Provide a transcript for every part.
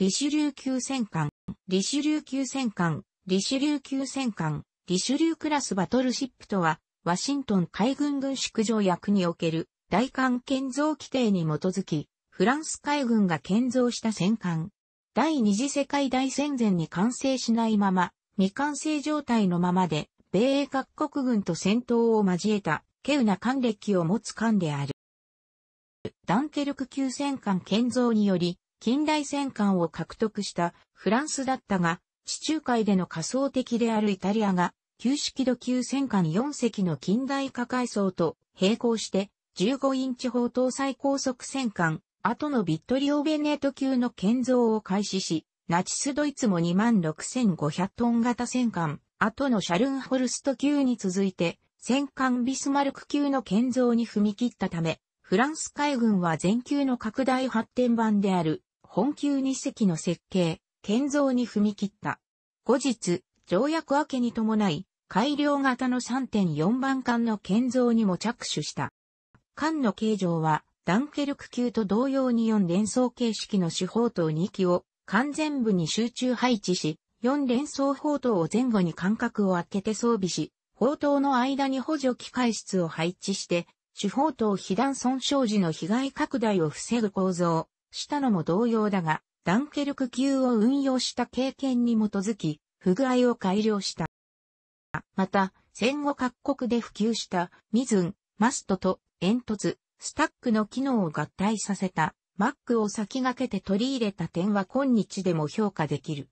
リシュリュー級戦艦、リシュリュー級戦艦、リシュリュー級戦艦、リシュリュークラスバトルシップとは、ワシントン海軍軍縮条約における大艦建造規定に基づき、フランス海軍が建造した戦艦。第二次世界大戦前に完成しないまま、未完成状態のままで、米英各国軍と戦闘を交えた、稀有な艦歴を持つ艦である。ダンケルク級戦艦建造により、近代戦艦を獲得したフランスだったが、地中海での仮想敵であるイタリアが、旧式土級戦艦4隻の近代化改装と並行して、15インチ砲搭載高速戦艦、後のビットリオ・ベネート級の建造を開始し、ナチスドイツも26,500トン型戦艦、後のシャルンホルスト級に続いて、戦艦ビスマルク級の建造に踏み切ったため、フランス海軍は全級の拡大発展版である本級二隻の設計、建造に踏み切った。後日、条約明けに伴い、改良型の3.4番艦の建造にも着手した。艦の形状は、ダンケルク級と同様に4連装形式の主砲塔2機を完全部に集中配置し、4連装砲塔を前後に間隔を空けて装備し、砲塔の間に補助機械室を配置して、主砲塔被弾損傷時の被害拡大を防ぐ構造、したのも同様だが、ダンケルク級を運用した経験に基づき、不具合を改良した。また、戦後各国で普及したミズン、マストと煙突、スタックの機能を合体させたマックを先駆けて取り入れた点は今日でも評価できる。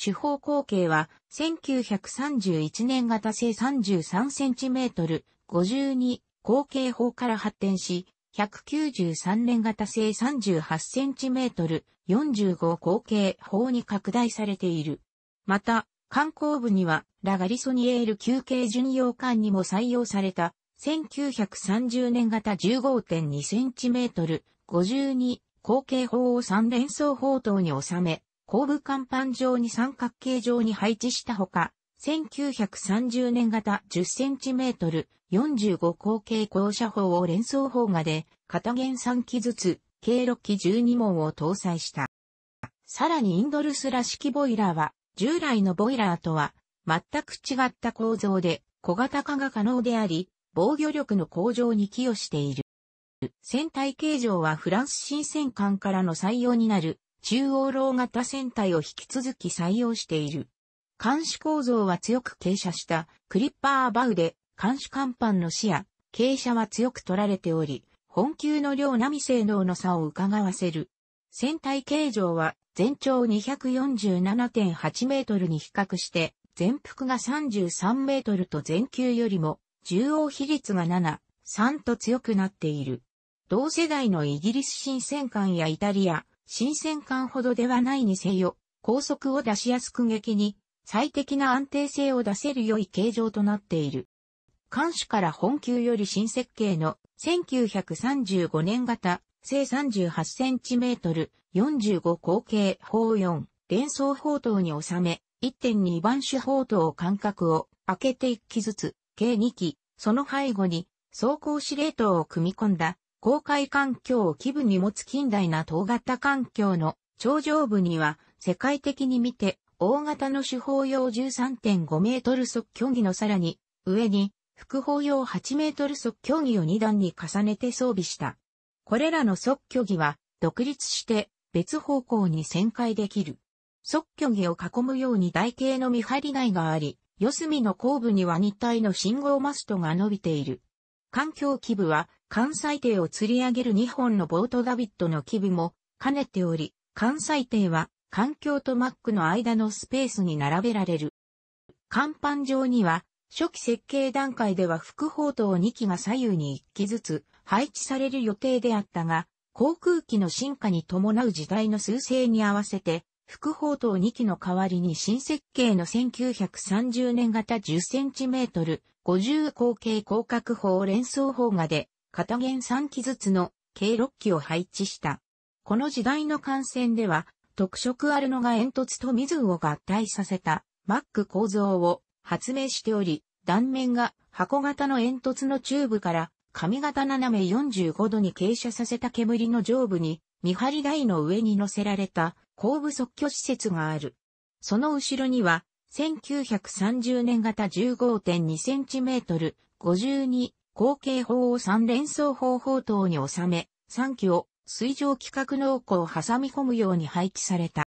手法口径は1931年型製 33cm52 口径法から発展し、193年型製 38cm、45口径砲に拡大されている。また、観光部には、ラガリソニエール休憩巡洋艦にも採用された、1930年型 15.2cm、52口径砲を3連装砲塔に収め、後部甲板上に三角形状に配置したほか、1930年型 10cm、45口径降車砲を連装砲画で、片弦3機ずつ、計6機12門を搭載した。さらにインドルスらしきボイラーは、従来のボイラーとは、全く違った構造で、小型化が可能であり、防御力の向上に寄与している。船体形状はフランス新戦艦からの採用になる、中央楼型船体を引き続き採用している。監視構造は強く傾斜したクリッパーバウで監視甲板の視野、傾斜は強く取られており、本級の量並み性能の差を伺わせる。船体形状は全長247.8メートルに比較して、全幅が33メートルと全球よりも、重央比率が7、3と強くなっている。同世代のイギリス新戦艦やイタリア、新戦艦ほどではないにせよ、高速を出しやすく激に、最適な安定性を出せる良い形状となっている。艦首から本級より新設計の1935年型、正3 8トル、45口径砲4、連装砲塔に収め、1.2番手砲塔間隔を開けて1機ずつ、計2機、その背後に装甲司令塔を組み込んだ、公開環境を基部に持つ近代な等型環境の頂上部には、世界的に見て、大型の手法用13.5メートル速距離のさらに、上に、副砲用8メートル即興技を2段に重ねて装備した。これらの即興技は、独立して別方向に旋回できる。即挙儀を囲むように台形の見張り台があり、四隅の後部には日体の信号マストが伸びている。環境基部は、関西艇を釣り上げる2本のボートダビットの基部も兼ねており、関西艇は環境とマックの間のスペースに並べられる。甲板上には初期設計段階では副砲塔2機が左右に1機ずつ配置される予定であったが、航空機の進化に伴う時代の数勢に合わせて、副砲塔2機の代わりに新設計の1930年型10センチメートル50口径広角砲連装砲画で片弦3機ずつの計6機を配置した。この時代の艦船では特色あるのが煙突と水を合体させたマック構造を発明しており、断面が箱型の煙突のチューブから髪型斜め45度に傾斜させた煙の上部に見張り台の上に乗せられた後部即挙施設がある。その後ろには1930年型1 5 2トル52後傾法を3連装砲法等に収め、3機を水上規格農庫を挟み込むように配置された。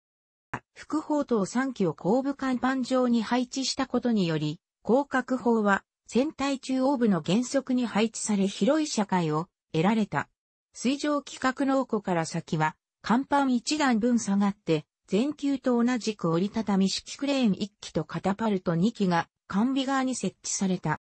副砲塔3機を後部甲板上に配置したことにより、広角砲は船体中央部の原則に配置され広い社会を得られた。水上規格濃庫から先は、甲板1段分下がって、全球と同じく折りたたみ式クレーン1機とカタパルト2機が、管備側に設置された。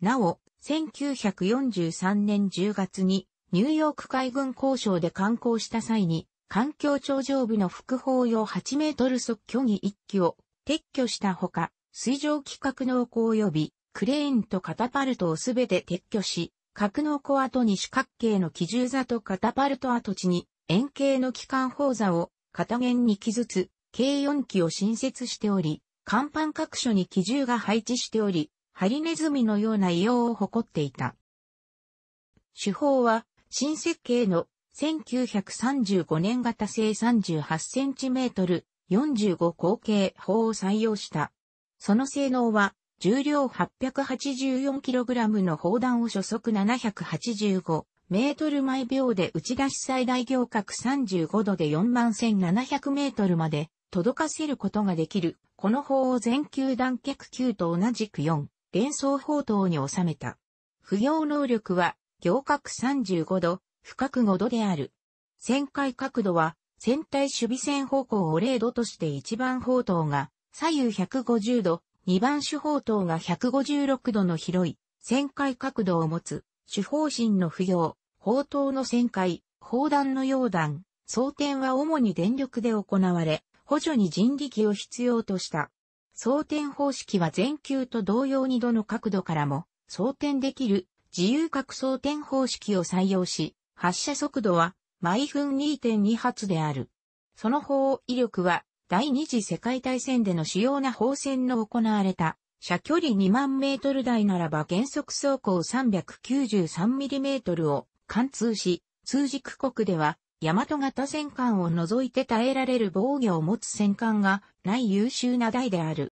なお、1943年10月に、ニューヨーク海軍交渉で観光した際に、環境頂上部の副方用8メートル速距離1機を撤去したほか、水上機格納庫及びクレーンとカタパルトをすべて撤去し、格納庫跡に四角形の機銃座とカタパルト跡地に円形の機関砲座を片面に機ずつ計4機を新設しており、甲板各所に機銃が配置しており、ハリネズミのような異様を誇っていた。手法は新設計の1935年型製38センチメートル45口径砲を採用した。その性能は、重量 884kg の砲弾を初速785メートル毎秒で打ち出し最大行角35度で4万1700メートルまで届かせることができる。この砲を全球弾脚球と同じく4連装砲塔に収めた。不要能力は行角35度不覚5度である。旋回角度は、船体守備線方向を0度として1番砲塔が左右150度、2番主砲塔が156度の広い旋回角度を持つ、主砲身の不要、砲塔の旋回、砲弾の溶弾、装填は主に電力で行われ、補助に人力を必要とした。装填方式は全球と同様にどの角度からも装填できる自由角装填方式を採用し、発射速度は毎分2.2発である。その砲威力は第二次世界大戦での主要な砲戦の行われた射距離2万メートル台ならば原則走行 393mm を貫通し、通軸国では大和型戦艦を除いて耐えられる防御を持つ戦艦がない優秀な台である。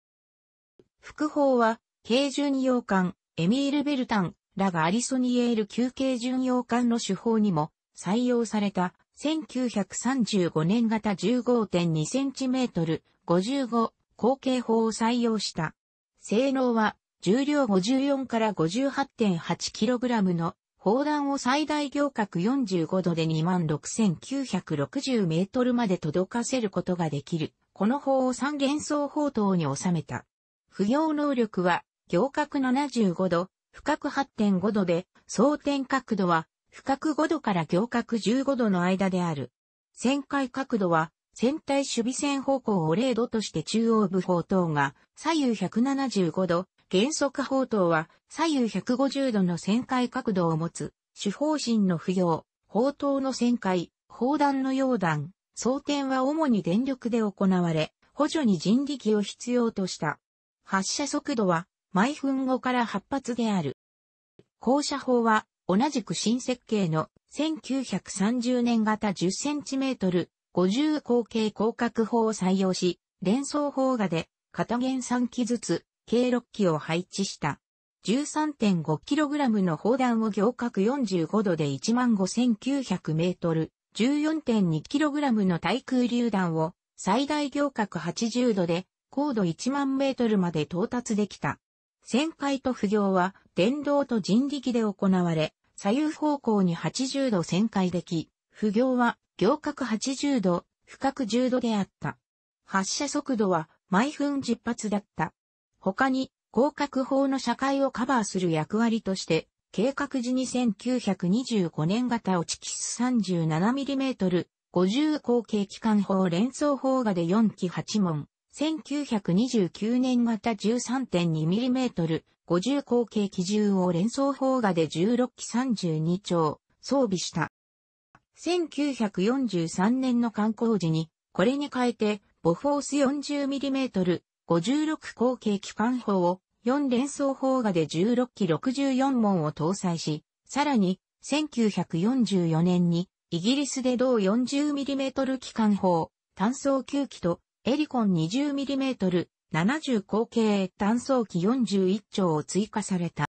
副砲は、軽巡洋艦、エミール・ベルタン、らがアリソニエール休憩巡洋艦の手法にも採用された1935年型15.2センチメートル55後継法を採用した。性能は重量54から58.8キログラムの砲弾を最大行角45度で26,960メートルまで届かせることができる。この砲を三元層砲塔に収めた。不要能力は行角75度、深く8.5度で、装填角度は、深く5度から行角15度の間である。旋回角度は、船体守備線方向を0度として中央部砲塔が左右175度、原則砲塔は左右150度の旋回角度を持つ、主砲身の不要、砲塔の旋回、砲弾の溶弾、装填は主に電力で行われ、補助に人力を必要とした。発射速度は毎分後から8発である。校舎法は、同じく新設計の1930年型 10cm 50口径広角砲を採用し、連装砲画で片弦3機ずつ計6機を配置した。13.5kg の砲弾を行角45度で15,900メートル、14.2kg の対空榴弾を最大行角80度で高度1万メートルまで到達できた。旋回と不行は電動と人力で行われ、左右方向に80度旋回でき、不行は行角80度、不角10度であった。発射速度は毎分10発だった。他に、広角法の社会をカバーする役割として、計画時に1925年型オチキス 37mm、50口径機関砲連装砲画で4機8門、1929年また 13.2mm、50口径機銃を連装砲画で16機32丁装備した。1943年の観光時に、これに変えて、ボフォース 40mm、56口径機関砲を4連装砲画で16機64門を搭載し、さらに、1944年に、イギリスで同 40mm 機関砲、単装9機とエリコン 20mm、70口径単装機41丁を追加された。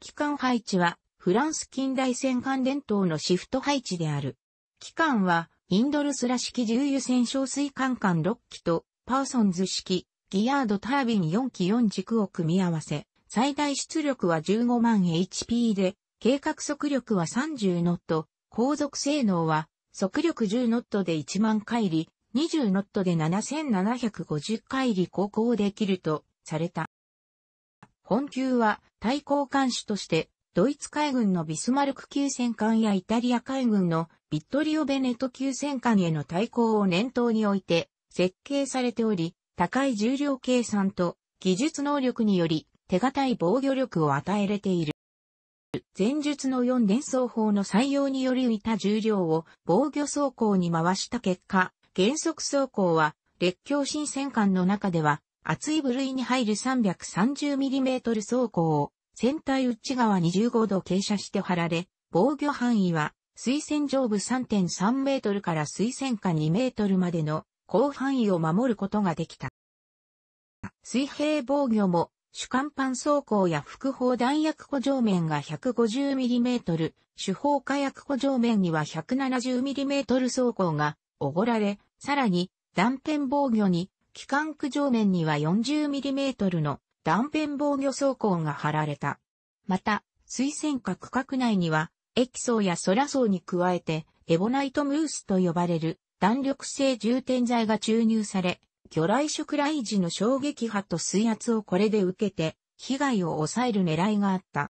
機関配置は、フランス近代戦艦伝統のシフト配置である。機関は、インドルスラ式重油戦小水管艦6機と、パーソンズ式、ギアードタービン4機4軸を組み合わせ、最大出力は15万 HP で、計画速力は30ノット、航続性能は、速力10ノットで1万回り、20ノットで7750回り航行できるとされた。本級は対抗艦種としてドイツ海軍のビスマルク級戦艦やイタリア海軍のビットリオ・ベネット級戦艦への対抗を念頭に置いて設計されており、高い重量計算と技術能力により手堅い防御力を与えれている。前述の4連装法の採用により浮いた重量を防御走行に回した結果、原則走行は、列強新戦艦の中では、厚い部類に入る 330mm 走行を、船体内側1 5度傾斜して張られ、防御範囲は、水線上部3.3メートルから水線下2メートルまでの広範囲を守ることができた。水平防御も主艦板走行や副砲弾薬庫上面が 150mm、主砲火薬庫上面には 170mm 走行がおごられ、さらに断片防御に機関区上面には 40mm の断片防御装甲が貼られた。また、水線下区画内には、液層や空層に加えて、エボナイトムースと呼ばれる弾力性充填剤が注入され、魚雷食雷時の衝撃波と水圧をこれで受けて、被害を抑える狙いがあった。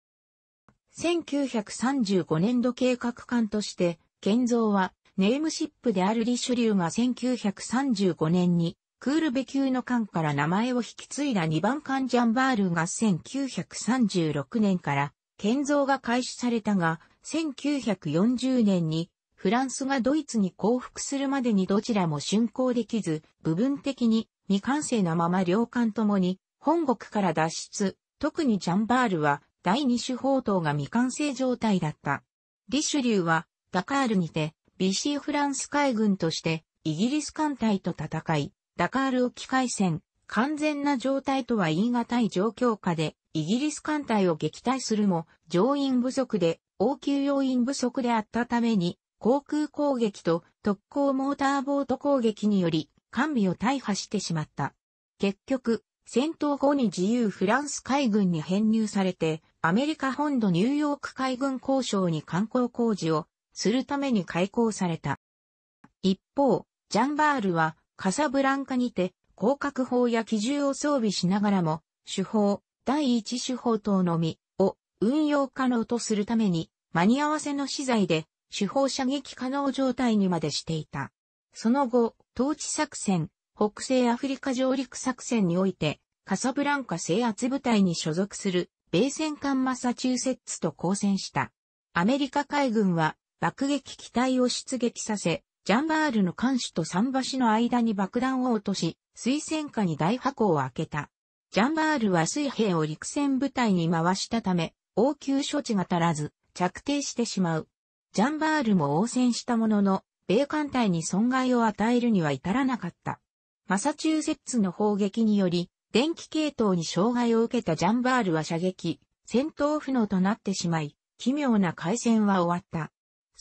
1935年度計画館として、建造はネームシップであるリシュリューが1935年にクールベ級の艦から名前を引き継いだ2番艦ジャンバールが1936年から建造が開始されたが、1940年にフランスがドイツに降伏するまでにどちらも竣工できず、部分的に未完成なまま両艦ともに本国から脱出、特にジャンバールは第二種砲塔が未完成状態だった。リシュリューはダカールにて BC フランス海軍としてイギリス艦隊と戦い、ダカール沖海戦、完全な状態とは言い難い状況下で、イギリス艦隊を撃退するも、乗員不足で、応急要員不足であったために、航空攻撃と特攻モーターボート攻撃により、完備を大破してしまった。結局、戦闘後に自由フランス海軍に編入されて、アメリカ本土ニューヨーク海軍交渉に観光工事をするために開港された。一方、ジャンバールはカサブランカにて広角砲や機銃を装備しながらも、手法、第一手法等のみを運用可能とするために、間に合わせの資材で手法射撃可能状態にまでしていた。その後、統治作戦、北西アフリカ上陸作戦において、カサブランカ制圧部隊に所属する米戦艦マサチューセッツと交戦した。アメリカ海軍は爆撃機体を出撃させ、ジャンバールの艦首と桟橋の間に爆弾を落とし、水戦下に大箱を開けた。ジャンバールは水兵を陸戦部隊に回したため、応急処置が足らず、着底してしまう。ジャンバールも応戦したものの、米艦隊に損害を与えるには至らなかった。マサチューセッツの砲撃により、電気系統に障害を受けたジャンバールは射撃、戦闘不能となってしまい、奇妙な海戦は終わった。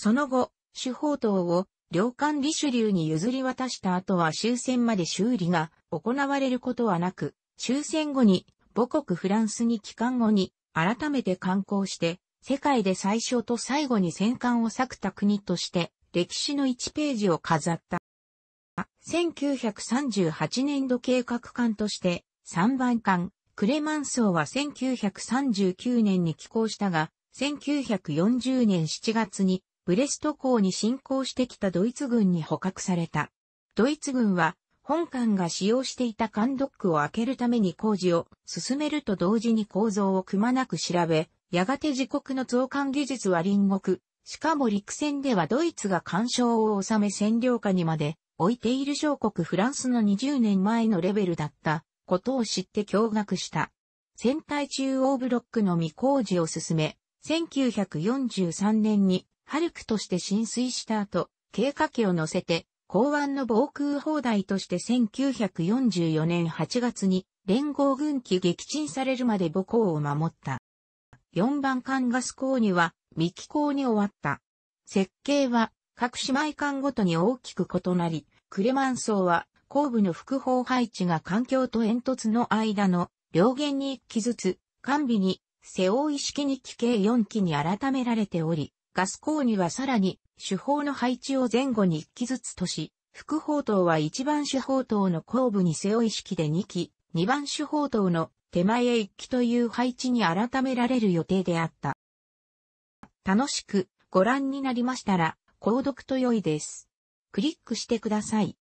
その後、主砲塔を領艦李主流に譲り渡した後は終戦まで修理が行われることはなく、終戦後に母国フランスに帰還後に改めて観光して、世界で最初と最後に戦艦を割くた国として歴史の1ページを飾った。1938年度計画艦として3番艦クレマンソーは1939年に寄港したが、1940年7月にブレスト港に侵攻してきたドイツ軍に捕獲された。ドイツ軍は、本艦が使用していた艦ドックを開けるために工事を進めると同時に構造をくまなく調べ、やがて自国の増艦技術は隣国、しかも陸戦ではドイツが干渉を収め占領下にまで置いている小国フランスの20年前のレベルだったことを知って驚愕した。戦隊中央ブロックの未工事を進め、1943年にハルクとして浸水した後、経過機を乗せて、港湾の防空砲台として1944年8月に連合軍機撃沈されるまで母港を守った。4番艦ガス港には未寄港に終わった。設計は各姉妹艦ごとに大きく異なり、クレマン層は後部の副砲配置が環境と煙突の間の両舷に1機ずつ、完備に背負い式に機系4機に改められており、ガスコーニはさらに、手法の配置を前後に1機ずつとし、副砲塔は1番手砲塔の後部に背負い式で2機、2番手砲塔の手前へ1機という配置に改められる予定であった。楽しくご覧になりましたら、購読と良いです。クリックしてください。